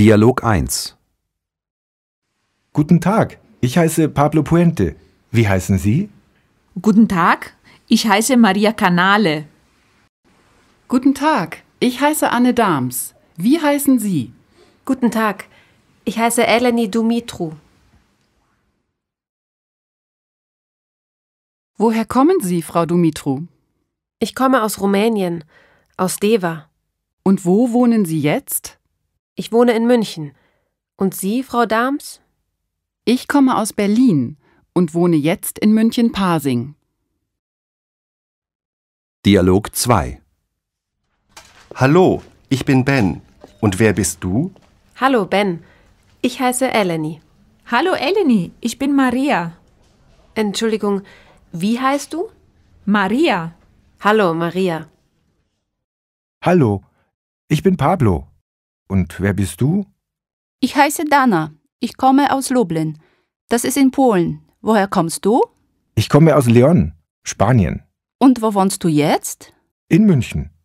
Dialog 1 Guten Tag, ich heiße Pablo Puente. Wie heißen Sie? Guten Tag, ich heiße Maria Canale. Guten Tag, ich heiße Anne Dams. Wie heißen Sie? Guten Tag, ich heiße Eleni Dumitru. Woher kommen Sie, Frau Dumitru? Ich komme aus Rumänien, aus Deva. Und wo wohnen Sie jetzt? Ich wohne in München. Und Sie, Frau Dahms? Ich komme aus Berlin und wohne jetzt in München-Pasing. Dialog 2 Hallo, ich bin Ben. Und wer bist du? Hallo, Ben. Ich heiße Eleni. Hallo, Eleni. Ich bin Maria. Entschuldigung, wie heißt du? Maria. Hallo, Maria. Hallo, ich bin Pablo. Und wer bist du? Ich heiße Dana. Ich komme aus Lublin. Das ist in Polen. Woher kommst du? Ich komme aus Leon, Spanien. Und wo wohnst du jetzt? In München.